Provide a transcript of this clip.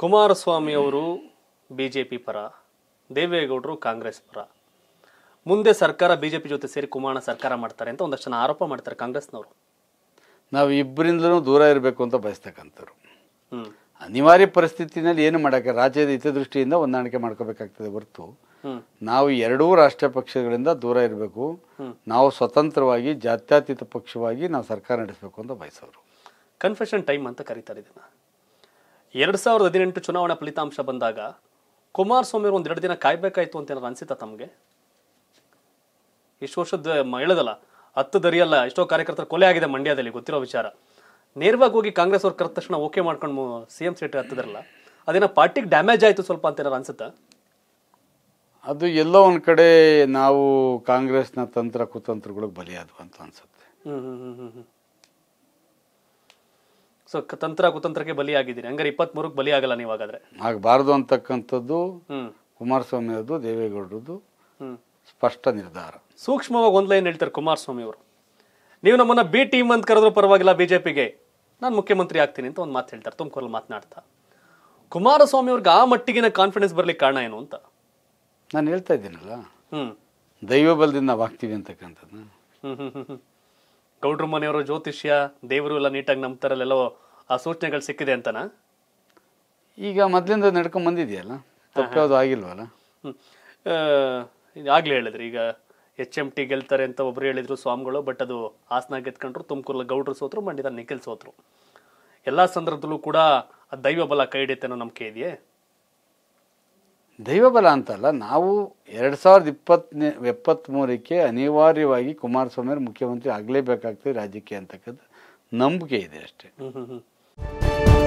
ಕುಮಾರಸ್ವಾಮಿ ಅವರು B J P ಪರ ದೇವೇಗೌಡರು ಕಾಂಗ್ರೆಸ್ ಪರ ಮುಂದೆ ಸರ್ಕಾರ ಬಿ ಜೆ ಪಿ ಜೊತೆ ಸೇರಿ ಕುಮಾರಣ ಸರ್ಕಾರ ಮಾಡ್ತಾರೆ ಅಂತ ಒಂದಷ್ಟು ಜನ ಆರೋಪ ಮಾಡ್ತಾರೆ ಕಾಂಗ್ರೆಸ್ನವರು ನಾವು ಇಬ್ಬರಿಂದಲೂ ದೂರ ಇರಬೇಕು ಅಂತ ಬಯಸ್ತಕ್ಕಂಥವ್ರು ಅನಿವಾರ್ಯ ಪರಿಸ್ಥಿತಿನಲ್ಲಿ ಏನು ಮಾಡೋಕ್ಕೆ ರಾಜ್ಯದ ಹಿತದೃಷ್ಟಿಯಿಂದ ಹೊಂದಾಣಿಕೆ ಮಾಡ್ಕೋಬೇಕಾಗ್ತದೆ ಹೊರತು ನಾವು ಎರಡೂ ರಾಷ್ಟ್ರೀಯ ಪಕ್ಷಗಳಿಂದ ದೂರ ಇರಬೇಕು ನಾವು ಸ್ವತಂತ್ರವಾಗಿ ಜಾತ್ಯತೀತ ಪಕ್ಷವಾಗಿ ನಾವು ಸರ್ಕಾರ ನಡೆಸಬೇಕು ಅಂತ ಬಯಸೋರು ಕನ್ಫೆಷನ್ ಟೈಮ್ ಅಂತ ಕರೀತಾರೆ ಇದನ್ನು ಎರಡು ಸಾವಿರದ ಹದಿನೆಂಟು ಚುನಾವಣಾ ಫಲಿತಾಂಶ ಬಂದಾಗ ಕುಮಾರಸ್ವಾಮಿ ಒಂದು ಎರಡು ದಿನ ಕಾಯ್ಬೇಕಾಯ್ತು ಅಂತ ಏನಾರು ತಮಗೆ ಇಷ್ಟು ವರ್ಷದ ಹೇಳದಲ್ಲ ಹತ್ತು ದರಿಯಲ್ಲ ಎಷ್ಟೋ ಕಾರ್ಯಕರ್ತರ ಕೊಲೆ ಆಗಿದೆ ಮಂಡ್ಯದಲ್ಲಿ ಗೊತ್ತಿರೋ ವಿಚಾರ ನೇರವಾಗಿ ಹೋಗಿ ಕಾಂಗ್ರೆಸ್ ಅವ್ರು ಕರೆದ ತಕ್ಷಣ ಓಕೆ ಮಾಡ್ಕೊಂಡು ಸಿ ಎಂ ಸೀಟ್ ಹತ್ತಿದ್ರಲ್ಲ ಅದೇನೋ ಪಾರ್ಟಿಗೆ ಡ್ಯಾಮೇಜ್ ಆಯಿತು ಸ್ವಲ್ಪ ಅಂತ ಏನಾರು ಅದು ಎಲ್ಲೋ ಒಂದು ಕಡೆ ನಾವು ಕಾಂಗ್ರೆಸ್ನ ತಂತ್ರ ಕುತಂತ್ರಗಳಿಗೆ ಬಲಿಯಾದವು ಅಂತ ಹ್ಞೂ ಸೊ ತಂತ್ರ ಕುತಂತ್ರಕ್ಕೆ ಬಲಿಯಾಗಿದ್ದೀರಿ ಹಂಗಾರೆ ಇಪ್ಪತ್ಮೂರಕ್ಕೆ ಬಲಿಯಾಗಲ್ಲ ಹಾಗಾದ್ರೆ ಆಗಬಾರದು ಅಂತಕ್ಕಂಥದ್ದು ಕುಮಾರಸ್ವಾಮಿ ಅದು ದೇವೇಗೌಡರದ್ದು ಸ್ಪಷ್ಟ ನಿರ್ಧಾರ ಸೂಕ್ಷ್ಮವಾಗಿ ಒಂದು ಲೈನ್ ಹೇಳ್ತಾರೆ ಕುಮಾರಸ್ವಾಮಿ ಅವರು ನೀವು ನಮ್ಮನ್ನ ಬಿ ಟೀಮ್ ಅಂತ ಕರೆದ್ರೂ ಪರವಾಗಿಲ್ಲ ಬಿಜೆಪಿಗೆ ನಾನು ಮುಖ್ಯಮಂತ್ರಿ ಆಗ್ತೀನಿ ಅಂತ ಒಂದು ಮಾತು ಹೇಳ್ತಾರೆ ತುಮಕೂರಲ್ಲಿ ಮಾತನಾಡ್ತಾ ಕುಮಾರಸ್ವಾಮಿ ಅವ್ರಿಗೆ ಆ ಮಟ್ಟಿಗಿನ ಕಾನ್ಫಿಡೆನ್ಸ್ ಬರಲಿಕ್ಕೆ ಕಾರಣ ಏನು ಅಂತ ನಾನು ಹೇಳ್ತಾ ಇದ್ದೀನಲ್ಲ ಹ್ಞೂ ದೈವ ಬಲದಿಂದ ನಾವು ಆಗ್ತೀವಿ ಅಂತಕ್ಕಂಥದ್ದು ಹ್ಮ್ ಹ್ಮ್ ಹ್ಮ್ ಗೌಡ್ರ ಮನೆಯವರು ಜ್ಯೋತಿಷ್ಯ ದೇವರು ಎಲ್ಲ ನೀಟಾಗಿ ನಂಬ್ತಾರಲ್ಲೆಲ್ಲೋ ಆ ಸೂಚನೆಗಳು ಸಿಕ್ಕಿದೆ ಅಂತನಾ ಈಗ ಮೊದಲಿಂದ ನಡ್ಕೊಂಡು ಬಂದಿದೆಯಲ್ಲ ಹ್ಞೂ ಆಗಿಲ್ವಲ್ಲ ಆಗಲೇ ಹೇಳಿದ್ರು ಈಗ ಎಚ್ ಎಮ್ ಟಿ ಗೆಲ್ತಾರೆ ಅಂತ ಒಬ್ರು ಹೇಳಿದ್ರು ಸ್ವಾಮಿಗಳು ಬಟ್ ಅದು ಹಾಸನ ಗೆದ್ಕೊಂಡ್ರು ತುಮಕೂರಲ್ಲಿ ಗೌಡ್ರು ಸೋತರು ಮಂಡ್ಯದ ನಿಖಿಲ್ ಸೋತರು ಎಲ್ಲ ಸಂದರ್ಭದಲ್ಲೂ ಕೂಡ ದೈವ ಬಲ ಕೈ ಹಿಡಿಯುತ್ತೆ ಅನ್ನೋ ನಂಬಿಕೆ ಇದೆಯೇ ದೈವಬಲ ಅಂತಲ್ಲ ನಾವು ಎರಡು ಸಾವಿರದ ಇಪ್ಪತ್ತನೇ ಎಪ್ಪತ್ತ್ಮೂರಕ್ಕೆ ಅನಿವಾರ್ಯವಾಗಿ ಕುಮಾರಸ್ವಾಮಿ ಅವರು ಮುಖ್ಯಮಂತ್ರಿ ಆಗಲೇಬೇಕಾಗ್ತದೆ ರಾಜ್ಯಕ್ಕೆ ಅಂತಕ್ಕಂಥ ನಂಬಿಕೆ ಇದೆ ಅಷ್ಟೇ